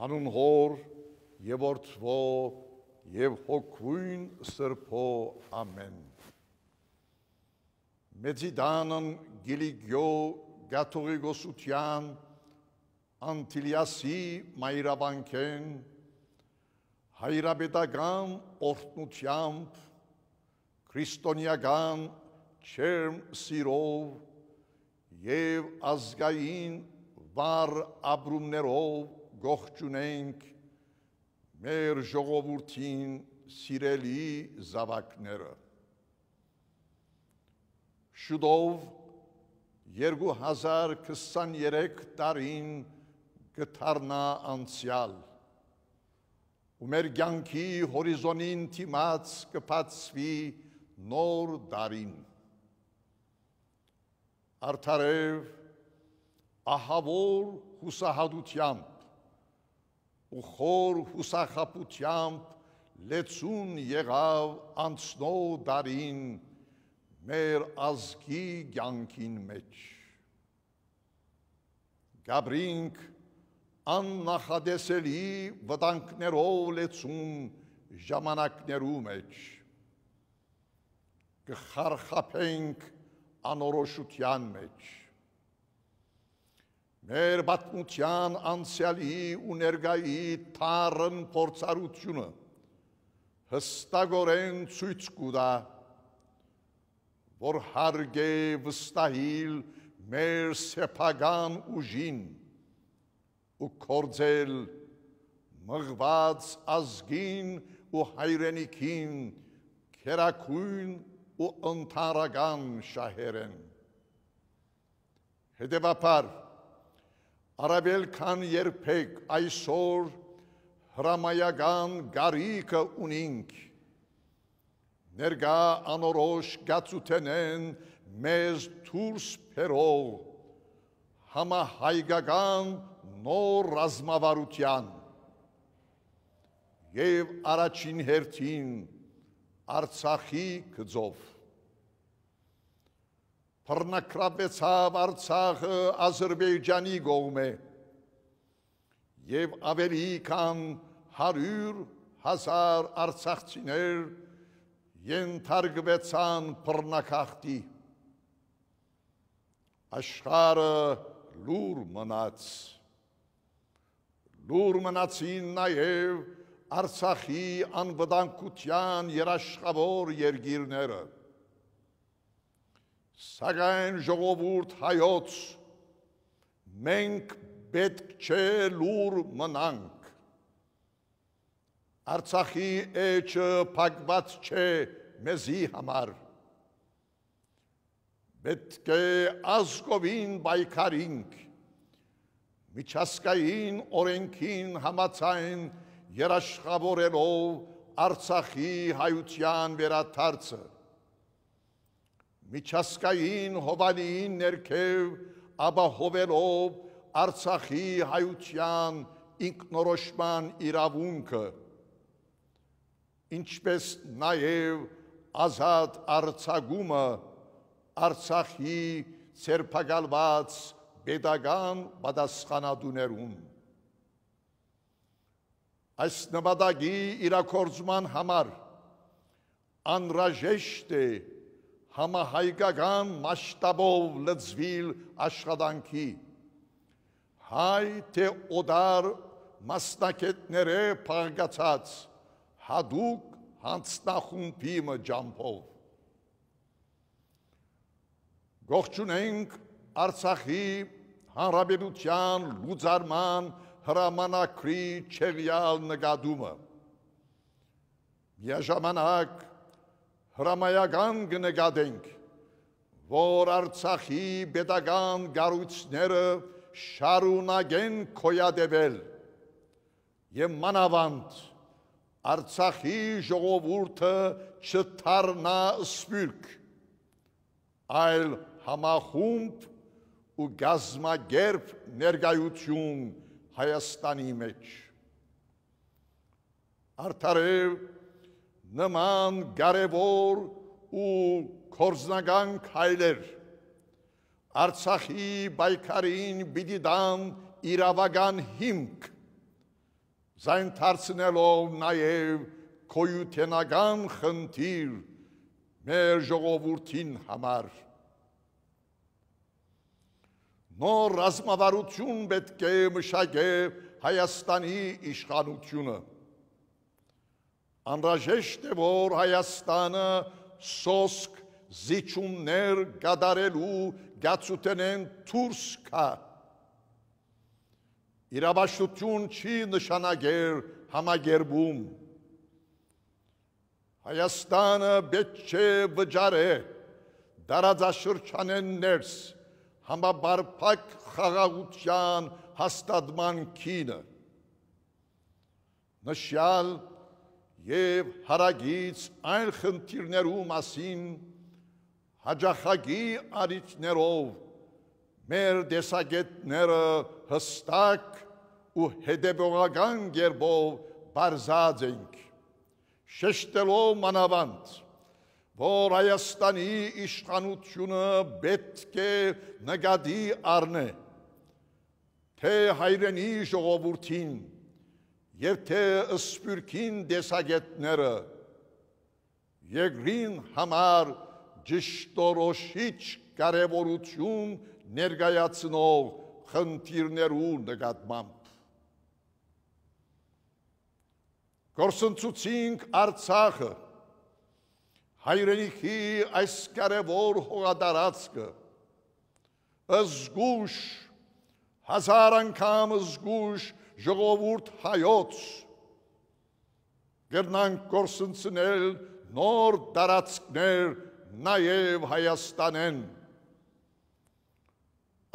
հանուն հոր եւ որդվո եւ հոգույն սրբո ամեն մեծիդանն գիլիգյո գաթողիկոսության անտիլիասի մայրաբանքեն հայրապետական օրտնությամբ քրիստոնեական չերմ սիրով եւ ազգային վար ապրումներով գողջունենք մեր ժողովրդին սիրելի զավակները։ Շուտով 2023 տարին կդառնա անցյալ։ Ու մեր ցանկի հորիզոնին թիմած կփածվի նոր դարին։ Արդարև ահավոր հուսահատությամբ ու խոր հուսախապությամբ լեցուն եղավ անցնող դարին մեր ազգի կյանքին մեջ։ Գաբրինք աննախադեսելի վտանքներով լեցուն ժամանակներու մեջ։ Կխարխապենք անորոշության մեջ։ Մեր բացմության անցյալի ու ներգայի թարն փորձառությունը հստակորեն ցույց կտա, որ հարգե վստահիլ մեր սեփական ուժին ու կորձել մղված ազգին ու հայրենիքին քերակույն ու ընդհանրական շահերեն։ Հետևաբար Արաբել քան երբեք այսօր հրամայական գարիկը ունինք։ Ներգա անորոշ գացութենեն մեզ թուրս փերող համահայգական նոր ռազմավարության եւ առաջին հերթին Արցախի գծով Փռնակրաբեցավ Արցախը Ադրբեջանի գողմե եւ ավելի քան 100 հազար արցախցիներ ենթարկվեցան բռնակախտի աշխարը լուր մնաց լուր մնացին նաև արցախի անվտանգության երաշխավոր երգիրները եր Սակայն ժողովուրդ հայոց մենք պետք չէ լուր մնանք։ Արցախի էջը փակված չէ մեզի համար։ Պետք է ազգովին պայքարինք։ Միջազգային օրենքին համաձայն երաշխավորելով Արցախի հայության վերաթարցը միջազգային հովանին ներքև ապահովելով Արցախի հայության ինքնորոշման իրավունքը ինչպես նաև ազատ արցագումը Արցախի ցերփակալված pedagan պատասխանատուներուն այս նպատակի իրակորձման համար անրաժեշտ է համահայկական մասշտաբով լծվիլ աշխատանքի հայ թե օդար մասնակետները փաղկացած հադուկ հանցնախումբի մջամփով գողջունենք արցախի հանրապետության լուծարման հրամանակրի չեղյալ նկատումը միաժամանակ հրամայական կնկատենք, որ Արցախի pedagan գառույցները շարունակեն կոյադեվել եւ մանավանդ Արցախի ժողովուրդը չթարնա սպյուրք, այլ համախումբ ու գազմագերբ ներգայություն Հայաստանի մեջ։ Արդարև նման կարևոր ու կորզնական քայլեր Արցախի բայկարին պիտի դան իրավական հիմք զայն դարձնելով նաև կոյութենական խնդիր մեր ժողովրդին համար նոր ռազմավարություն պետք է մշակե Հայաստանի իշխանությունը անրաժեշտ է, որ Հայաստանը սոսկ զիջումներ գադարելու գացուտենեն թուրս կա։ Իրավաշտություն չի նշանագեր համագերբում։ Հայաստանը պետք չէ վճարե դարաձաշրջանեն ներս համաբարփակ խաղաղության հաստատման քինը։ Նշյալ եւ հարագից այլ խնդիրներու մասին հաջախագի արիչներով մեր դեսագետները հստակ ու հետևողական գերբով բարձած ենք շեշտելով մանավանդ որ Հայաստանի իշխանությունը պետք է նկատի առնե թե հայրենի ժողովրդին եւ թե սպյուրքին դեսագետները երկրին համար ճշտորոշիչ կարևորություն ներգայացնող խնդիրներու նկատմամբ Կորսնցուցինք Արցախը հայրենիքի այս կարևոր հողադարածքը զգուշ հազար անգամ զգուշ ժողովուրդ հայոց գերնանք կորսնցնել նոր տարածքներ նաև Հայաստանեն։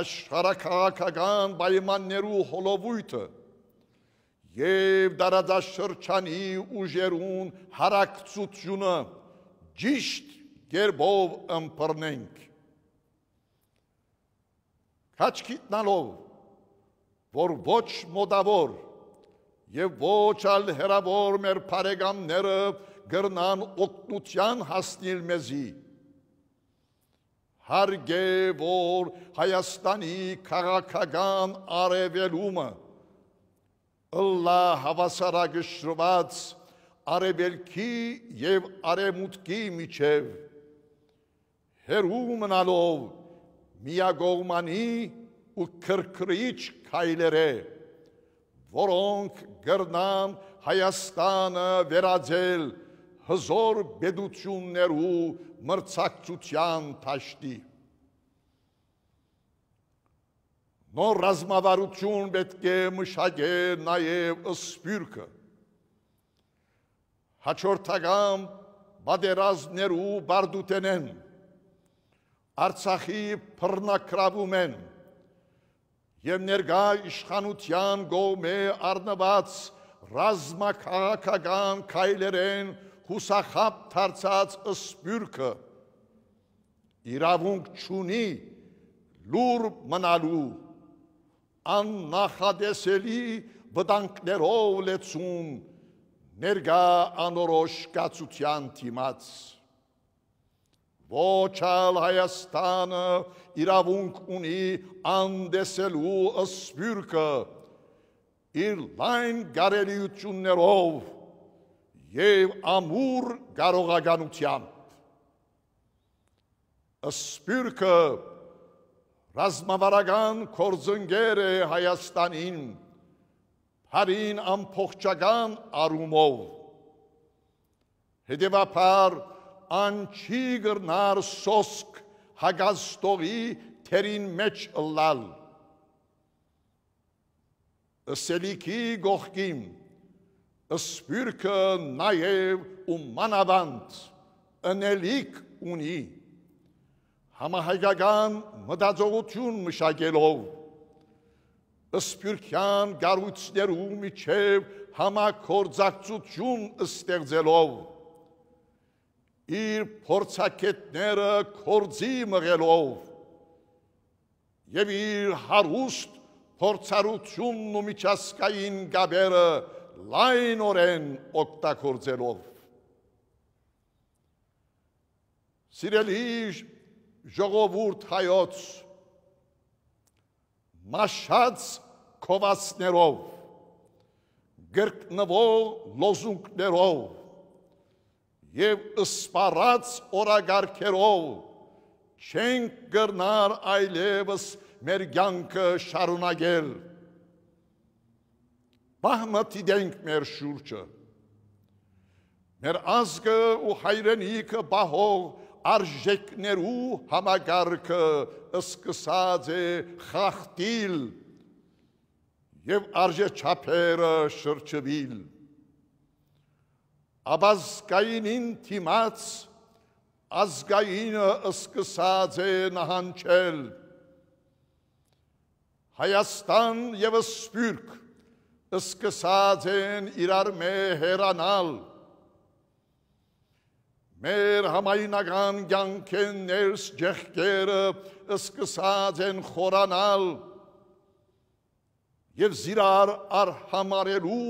Աշխարհակաղակական պայմաններու հոլովույթը եւ դարադաշրջանի ուժերուն հարակցությունը ճիշտ երբով ըմբռնենք։ Քաչ գիտնալով որ ոչ մոդավոր եւ ոչ ալ հերավոր մեր բարեկամները գրնան օգնության հասնել մեզի հարգե որ հայաստանի քաղաքական արևելումը ըլլա հավասարակշռված արևելքի եւ արևմուտքի միջև հերու մնալով միագողմանի ու քրքրիչ քայլերը, որոնք գրնան Հայաստանը վերաձել հզոր բեդություններու մրցակցության ճաշտի։ Նոր ռազմավարություն պետք է մշակե նաև սպյուրքը։ Հաջորդական բادرազներու բարդուտենեն Արցախի փռնակրավում են։ բարդուտենեն, եւ ներկա իշխանության գոմե արնված ռազմակահական քայլերեն հուսախապ դարձած սպյուրքը իրավունք չունի լուր մնալու աննախադեսելի վտանգներով լեցուն ներգա անորոշ կացության թիմաց Ոչ այլ Հայաստանը իրավունք ունի անդեսելու ըսպյուրքը իր լայն գարելիություններով և ամուր գարողագանությամբ։ Ասպյուրքը ռազմավարական կործնգեր է Հայաստանին, հարին ամպողջական արումով։ Հետևապար անչի գրնար սոսկ հագաստողի թերին մեջ լալ։ Սելիքի գողքիմ, սպյուրքը նաև ու մանավանդ, ընելիք ունի, համահայգական մտածողություն մշակելով, սպյուրքյան գարուցներու միջև համակործակցություն ստեղծելով, իր փորձակետները կորձի մղելով եւ իր հարուստ փորձառությունն ու միջազգային գաբերը լայնորեն օգտագործելով սիրելի ժողովուրդ հայոց մաշած կովասներով գրկնվող լոզունքներով եւ սպառած օրագարքերով չենք գրնար այլևս մեր յանքը շարունակել։ Բահմը դիտենք մեր շուրջը։ Մեր ազգը ու հայրենիքը բահող արժեքներու համագարքը սկսած է խախտիլ եւ արժե չափերը շրջվել։ Աբազգայինին թիմաց ազգայինը սկսած է նահանջել։ Հայաստան եւ Սփյուռք սկսած են իրար մեր հերանալ։ Մեր համայնական կյանքեն ներս ջեղկերը սկսած են խորանալ եւ զիրար արհամարելու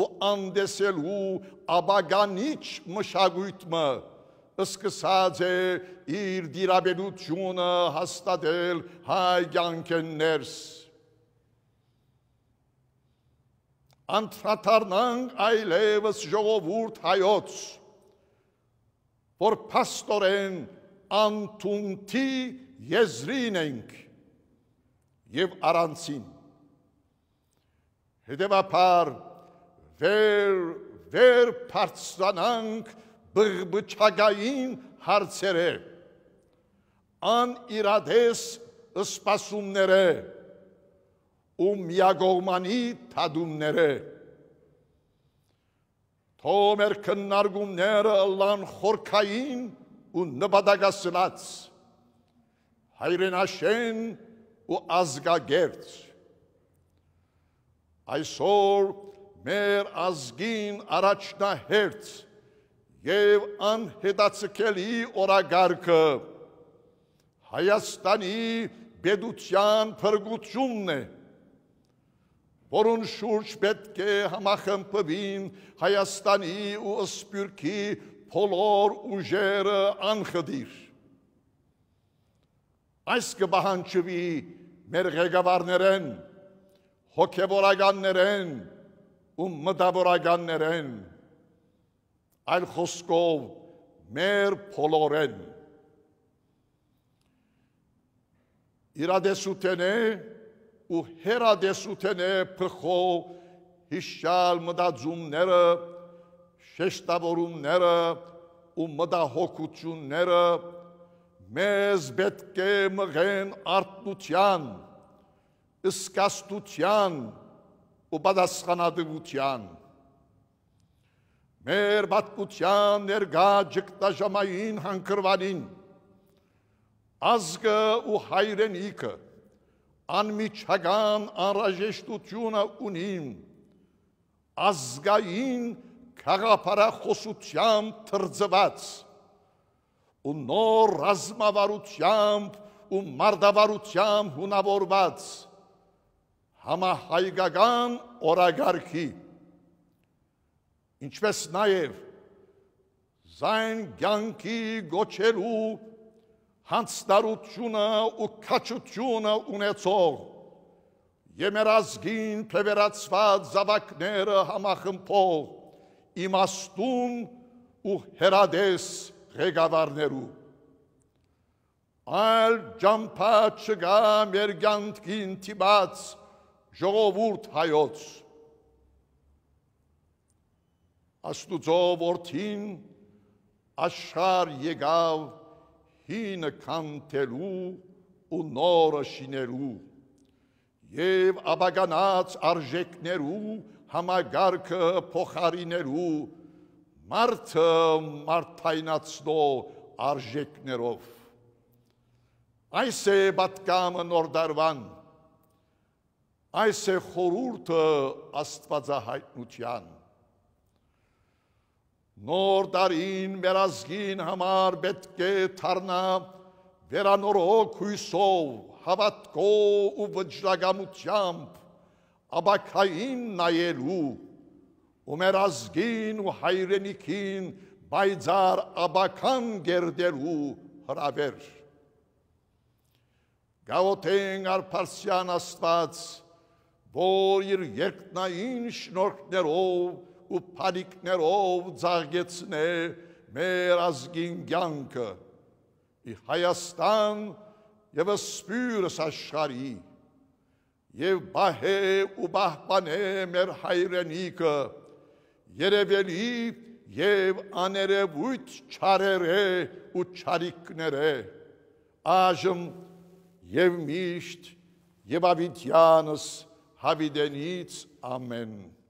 ու անդեսելու աբագանիչ մշակույթը սկսած է իր դիրաբերությունը հաստատել հայ յանքներս։ Անտրատարնանք այլևս ժողովուրդ հայոց, որ պաստորեն անթունթի եզրին ենք և առանցին։ Հետևապար վեր դեր բարձրանանք բղբճագային հարցերը ան իրադես սպասումները ու միագողմանի թադումները թոմեր քննարկումները լան խորքային ու նպատակասլաց հայրենաշեն ու ազգագերց այսօր մեր ազգին առաջնահերց եւ անհետացկելի օրագարկը Հայաստանի բեդության փրկությունն է որոն շուրջ պետք է համախմբվին Հայաստանի ու Սփյուռքի բոլոր ուժերը անխդիր այս կբահանջվի մեր ղեկավարներեն հոգեվորականներեն ու մտավորականներ են այլ խոսքով մեր փոլորեն իրադեսութենե ու հերադեսութենե փխո հիշալ մտածումները շեշտավորումները ու մտահոգությունները մեզ պետք է մղեն արտնության, սկաստության, ու պատասխանատվության։ Մեր բատկության ներգա ջգտաժամային հանքրվանին, ազգը ու հայրենիքը, անմիջական անրաժեշտությունը ունիմ, ազգային կաղապարախոսությամբ թրձված ու նոր ռազմավարությամբ ու մարդավարությամբ հունավորված, համահայկական օրագարքի ինչպես նաև զայն ցանկի գոչելու հանցնարությունը ու քաչությունը ունեցող Եմերազգին փևերացված զավակները համախմբող իմաստուն ու հերադես ղեկավարներու այլ ջամփա չգա մեր ցանկին տիպած ժողովուրդ հայոց աստուծո որդին աշխար եկավ հինը կանթելու ու նորը շիներու եւ աբագանած արժեքներու համագարքը փոխարիներու մարդը մարդայնացնո արժեքներով այս է բատկամը նոր դարվան Այս է խորուրդը աստվածահայտնության։ Նոր տարին մեր ազգին համար պետք է թարնա վերանորոք հույսով, հավատքով ու վճռագամությամբ աբակային նայելու ու մեր ազգին ու հայրենիքին բայձար աբական գերդելու հրավեր։ Գավոթենք արփարսյան աստված որ իր երկնային շնորհներով ու փանիկներով զարգեցնե մեր ազգին կյանքը ի Հայաստան եւ սպյուրս աշխարհի եւ բահե ու բահբանե մեր հայրենիքը երևելի եւ աներևույթ չարերե ու չարիկներե այժմ եւ միշտ եւ ավիթյանս habe ich Amen.